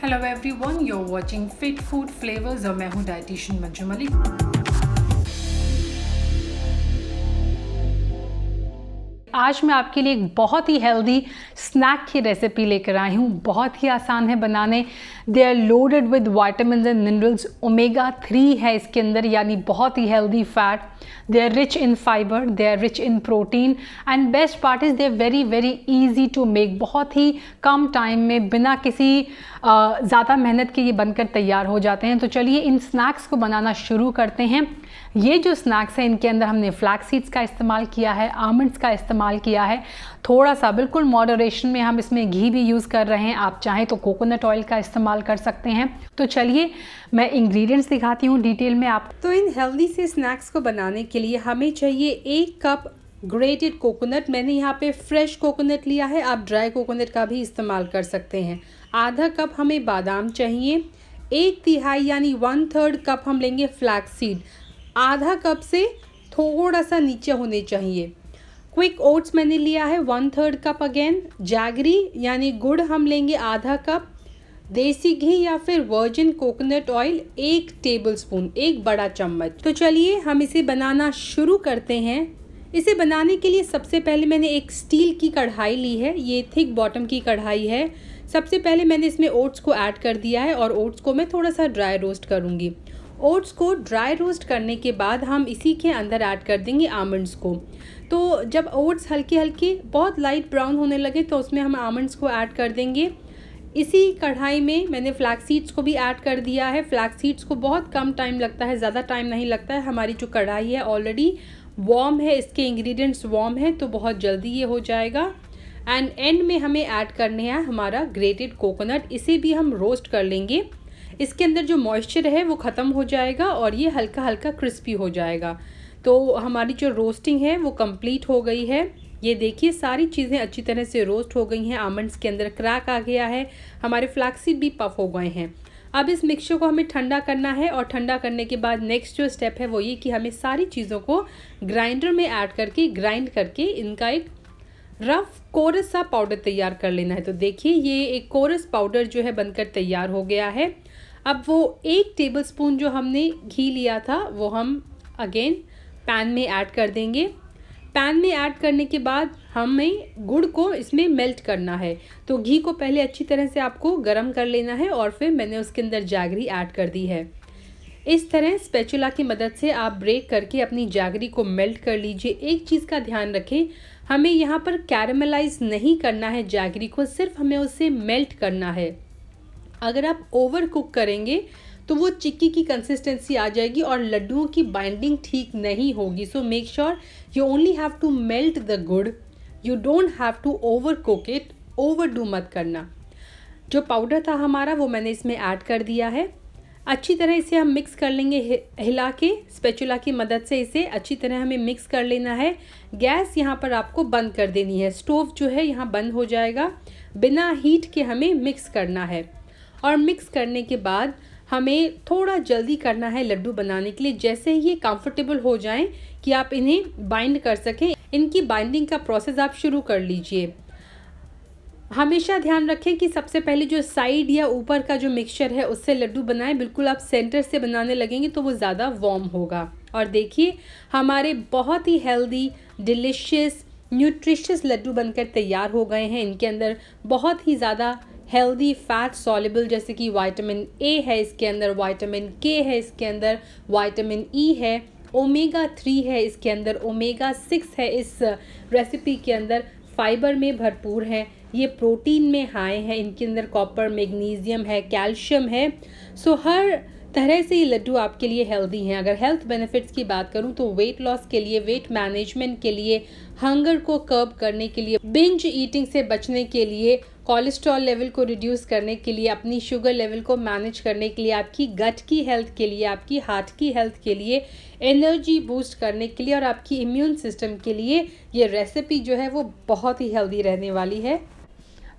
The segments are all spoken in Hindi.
Hello everyone, you're watching Fit Food Flavors or Mehu dietitian Manju आज मैं आपके लिए एक बहुत ही हेल्दी स्नैक की रेसिपी लेकर आई हूँ बहुत ही आसान है बनाने they are loaded with vitamin and minerals omega three है इसके अंदर यानी बहुत ही healthy fat they are rich in fibre they are rich in protein and best part is they are very very easy to make बहुत ही कम टाइम में बिना किसी ज़्यादा मेहनत के ये बनकर तैयार हो जाते हैं तो चलिए इन स्नैक्स को बनाना शुरू करते हैं ये जो स्नैक्स हैं इनके अंदर हमने फ्लैक्स सीड्स का इस्तेमाल किया है आमंड्स का इस्तेमाल किया है थोड़ा सा बिल्कुल मॉडरेशन में हम इसमें घी भी यूज़ कर रहे हैं आप चाहें तो कोकोनट ऑयल का इस्तेमाल कर सकते हैं तो चलिए मैं इंग्रेडिएंट्स दिखाती हूँ डिटेल में आप तो इन हेल्दी से स्नैक्स को बनाने के लिए हमें चाहिए एक कप ग्रेटेड कोकोनट मैंने यहाँ पे फ्रेश कोकोनट लिया है आप ड्राई कोकोनट का भी इस्तेमाल कर सकते हैं आधा कप हमें बादाम चाहिए एक तिहाई यानी वन थर्ड कप हम लेंगे फ्लैक्स सीड आधा कप से थोड़ा सा नीचे होने चाहिए क्विक ओट्स मैंने लिया है one third cup again jaggery यानी गुड़ हम लेंगे आधा कप देसी घी या फिर वर्जिन कोकोनट ऑयल एक टेबलस्पून एक बड़ा चम्मच तो चलिए हम इसे बनाना शुरू करते हैं इसे बनाने के लिए सबसे पहले मैंने एक स्टील की कढ़ाई ली है ये थिक बॉटम की कढ़ाई है सबसे पहले मैंने इसमें ओट्स को ऐड कर दिया है और ओट्स को मैं थोड़ा सा ड्राई रोस्ट करूँगी ओट्स को ड्राई रोस्ट करने के बाद हम इसी के अंदर ऐड कर देंगे आमंड्स को तो जब ओट्स हल्के हल्के बहुत लाइट ब्राउन होने लगे तो उसमें हम आमंड्स को ऐड कर देंगे इसी कढ़ाई में मैंने फ्लैक्स सीड्स को भी ऐड कर दिया है फ्लैक्स सीड्स को बहुत कम टाइम लगता है ज़्यादा टाइम नहीं लगता है हमारी जो कढ़ाई है ऑलरेडी वॉम है इसके इंग्रेडिएंट्स वॉम है तो बहुत जल्दी ये हो जाएगा एंड एंड में हमें ऐड करने हैं हमारा ग्रेटेड कोकोनट इसे भी हम रोस्ट कर लेंगे इसके अंदर जो मॉइस्चर है वो ख़त्म हो जाएगा और ये हल्का हल्का क्रिस्पी हो जाएगा तो हमारी जो रोस्टिंग है वो कम्प्लीट हो गई है ये देखिए सारी चीज़ें अच्छी तरह से रोस्ट हो गई हैं आमंड्स के अंदर क्रैक आ गया है हमारे फ्लैक्सीड भी पफ हो गए हैं अब इस मिक्सचर को हमें ठंडा करना है और ठंडा करने के बाद नेक्स्ट जो स्टेप है वो ये कि हमें सारी चीज़ों को ग्राइंडर में ऐड करके ग्राइंड करके इनका एक रफ कोरस सा पाउडर तैयार कर लेना है तो देखिए ये एक कोरस पाउडर जो है बनकर तैयार हो गया है अब वो एक टेबलस्पून जो हमने घी लिया था वो हम अगेन पैन में ऐड कर देंगे पैन में ऐड करने के बाद हमें गुड़ को इसमें मेल्ट करना है तो घी को पहले अच्छी तरह से आपको गर्म कर लेना है और फिर मैंने उसके अंदर जागरी ऐड कर दी है इस तरह स्पेचुला की मदद से आप ब्रेक करके अपनी जागरी को मेल्ट कर लीजिए एक चीज़ का ध्यान रखें हमें यहाँ पर कैरमलाइज नहीं करना है जागरी को सिर्फ हमें उसे मेल्ट करना है अगर आप ओवर कुक करेंगे तो वो चिक्की की कंसिस्टेंसी आ जाएगी और लड्डुओं की बाइंडिंग ठीक नहीं होगी so make sure you only have to melt the gur you don't have to over cook it over do मत करना जो पाउडर था हमारा वो मैंने इसमें ऐड कर दिया है अच्छी तरह इसे हम मिक्स कर लेंगे हिला के स्पेचुला की मदद से इसे अच्छी तरह हमें मिक्स कर लेना है गैस यहाँ पर आपको बंद कर देनी है स्टोव जो है यहाँ बंद हो जाएगा बिना हीट के हमें मिक्स करना है और मिक्स करने के बाद हमें थोड़ा जल्दी करना है लड्डू बनाने के लिए जैसे ही ये कंफर्टेबल हो जाएं कि आप इन्हें बाइंड कर सकें इनकी बाइंडिंग का प्रोसेस आप शुरू कर लीजिए हमेशा ध्यान रखें कि सबसे पहले जो साइड या ऊपर का जो मिक्सचर है उससे लड्डू बनाएं बिल्कुल आप सेंटर से बनाने लगेंगे तो वो ज़्यादा वॉम होगा और देखिए हमारे बहुत ही हेल्दी डिलिशियस न्यूट्रिशियस लड्डू बनकर तैयार हो गए हैं इनके अंदर बहुत ही ज़्यादा हेल्दी फैट सॉलेबल जैसे कि वाइटामिन ए है इसके अंदर वाइटामिन के है इसके अंदर वाइटामिन ई e है ओमेगा थ्री है इसके अंदर ओमेगा सिक्स है इस रेसिपी के अंदर फाइबर में भरपूर है ये प्रोटीन में हाई है इनके अंदर कॉपर मैग्नीशियम है कैल्शियम है सो हर तरह से ये लड्डू आपके लिए हेल्दी हैं अगर हेल्थ बेनिफिट्स की बात करूँ तो वेट लॉस के लिए वेट मैनेजमेंट के लिए हंगर को कर्ब करने के लिए बिंज ईटिंग से बचने के लिए कोलेस्ट्रॉल लेवल को रिड्यूस करने के लिए अपनी शुगर लेवल को मैनेज करने के लिए आपकी गट की हेल्थ के लिए आपकी हार्ट की हेल्थ के लिए एनर्जी बूस्ट करने के लिए और आपकी इम्यून सिस्टम के लिए ये रेसिपी जो है वो बहुत ही हेल्दी रहने वाली है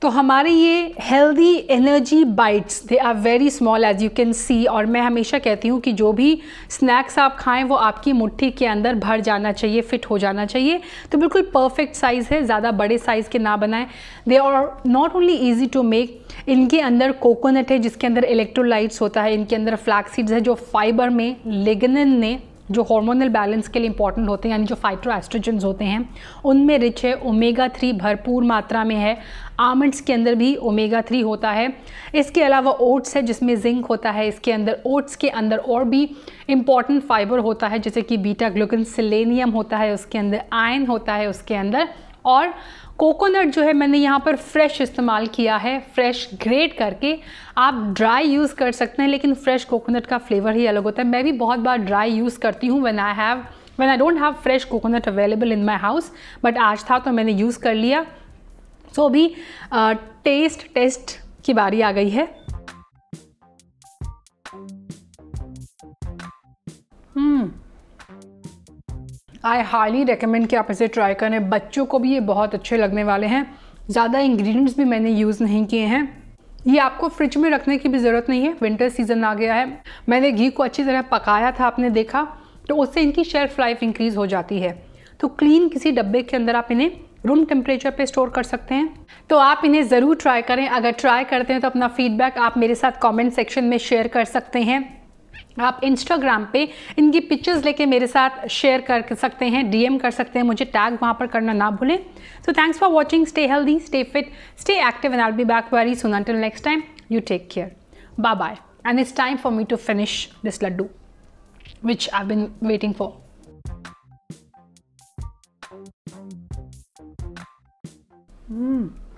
तो हमारे ये healthy energy bites they are very small as you can see और मैं हमेशा कहती हूँ कि जो भी स्नैक्स आप खाएं वो आपकी मुट्ठी के अंदर भर जाना चाहिए फिट हो जाना चाहिए तो बिल्कुल परफेक्ट साइज़ है ज़्यादा बड़े साइज़ के ना बनाएं they are not only easy to make इनके अंदर कोकोनट है जिसके अंदर इलेक्ट्रोलाइट्स होता है इनके अंदर फ्लैक्सीड्स है जो फाइबर में लेगनन ने जो हार्मोनल बैलेंस के लिए इंपॉर्टेंट होते हैं यानी जो फाइट्रो होते हैं उनमें रिच है ओमेगा थ्री भरपूर मात्रा में है आमंड्स के अंदर भी ओमेगा थ्री होता है इसके अलावा ओट्स है जिसमें जिंक होता है इसके अंदर ओट्स के अंदर और भी इम्पॉर्टेंट फाइबर होता है जैसे कि बीटा ग्लूकन सिलेनियम होता है उसके अंदर आयन होता है उसके अंदर और कोकोनट जो है मैंने यहाँ पर फ्रेश इस्तेमाल किया है फ्रेश ग्रेट करके आप ड्राई यूज़ कर सकते हैं लेकिन फ्रेश कोकोनट का फ्लेवर ही अलग होता है मैं भी बहुत बार ड्राई यूज़ करती हूँ one I have when I don't have fresh coconut available in my house but आज था तो मैंने यूज़ कर लिया सो अभी टेस्ट टेस्ट की बारी आ गई है आई हाईली रिकमेंड कि आप इसे ट्राई करें बच्चों को भी ये बहुत अच्छे लगने वाले हैं ज़्यादा इंग्रेडिएंट्स भी मैंने यूज़ नहीं किए हैं ये आपको फ्रिज में रखने की भी ज़रूरत नहीं है विंटर सीज़न आ गया है मैंने घी को अच्छी तरह पकाया था आपने देखा तो उससे इनकी शेल्फ लाइफ इंक्रीज़ हो जाती है तो क्लीन किसी डब्बे के अंदर आप इन्हें रूम टेम्परेचर पे स्टोर कर सकते हैं तो आप इन्हें ज़रूर ट्राई करें अगर ट्राई करते हैं तो अपना फीडबैक आप मेरे साथ कमेंट सेक्शन में शेयर कर सकते हैं आप इंस्टाग्राम पे इनकी पिक्चर्स लेके मेरे साथ शेयर कर सकते हैं डीएम कर सकते हैं मुझे टैग वहाँ पर करना ना भूलें so thanks for watching stay healthy stay fit stay active and I'll be back very soon until next time you take care bye bye and it's time for me to finish this laddoo which I been waiting for Mm.